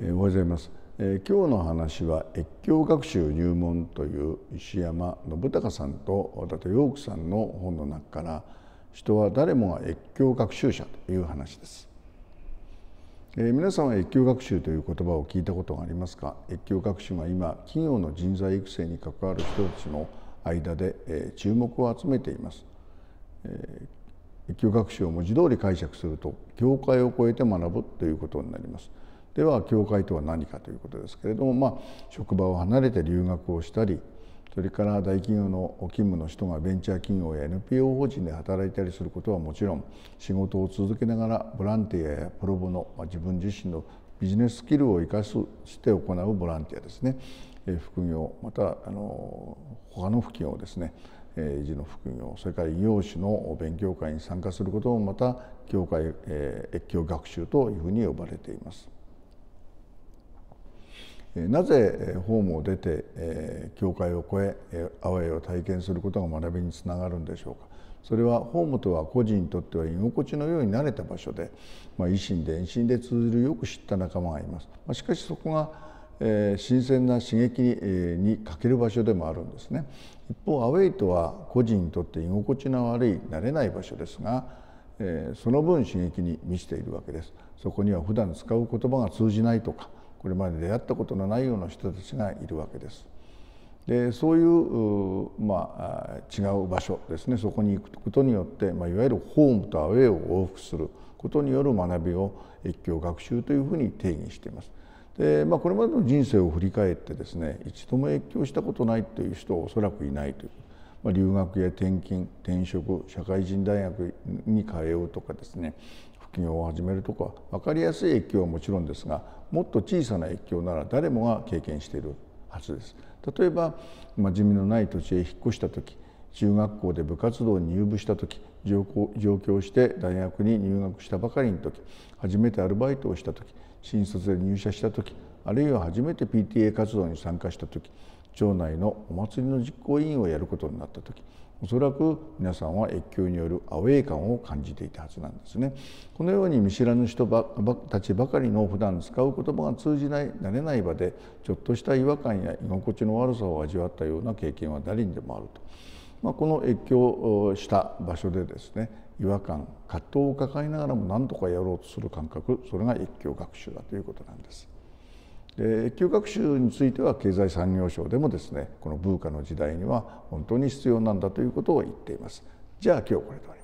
えおはようございます、えー、今日の話は越境学習入門という石山信孝さんと伊達陽子さんの本の中から人は誰もが越境学習者という話です、えー、皆さんは越境学習という言葉を聞いたことがありますか越境学習は今企業の人材育成に関わる人たちの間で、えー、注目を集めています、えー、越境学習を文字通り解釈すると教会を超えて学ぶということになりますでは教会とは何かということですけれども、まあ、職場を離れて留学をしたりそれから大企業の勤務の人がベンチャー企業や NPO 法人で働いたりすることはもちろん仕事を続けながらボランティアやプロボの、まあ、自分自身のビジネススキルを生かして行うボランティアですね、え副業またあの他の副業ですね維持の副業それから異業種の勉強会に参加することもまた教会越境学習というふうに呼ばれています。なぜホームを出て教会を越えアウェイを体験することが学びにつながるんでしょうかそれはホームとは個人にとっては居心地のように慣れた場所で、まあ、維新伝心で通じるよく知った仲間がいます、まあ、しかしそこが、えー、新鮮な刺激に,、えー、に欠ける場所でもあるんですね一方アウェイとは個人にとって居心地の悪い慣れない場所ですが、えー、その分刺激に満ちているわけですそこには普段使う言葉が通じないとかこれまで出会ったことのないような人たちがいるわけです。でそういうまあ、違う場所ですねそこに行くことによって、まあ、いわゆるホームとアウェイを往復することによる学びを越境学習というふうに定義しています。でまあ、これまでの人生を振り返ってですね一度も越境したことないという人はおそらくいないという、まあ、留学や転勤転職社会人大学に通うとかですね企業を始めるとか分かりやすい越境はもちろんですがもっと小さな越境なら誰もが経験しているはずです。例えば馴染みのない土地へ引っ越した時中学校で部活動に入部した時上京して大学に入学したばかりの時初めてアルバイトをした時新卒で入社した時あるいは初めて PTA 活動に参加した時町内のお祭りの実行委員をやることになった時おそらく皆さんは越境によるアウェー感を感じていたはずなんですねこのように見知らぬ人たちばかりの普段使う言葉が通じない慣れない場でちょっとした違和感や居心地の悪さを味わったような経験は誰にでもあると、まあ、この越境した場所でですね違和感葛藤を抱えながらも何とかやろうとする感覚それが越境学習だということなんです。で旧学習については経済産業省でもですねこの文化の時代には本当に必要なんだということを言っています。じゃあ今日これで終わります。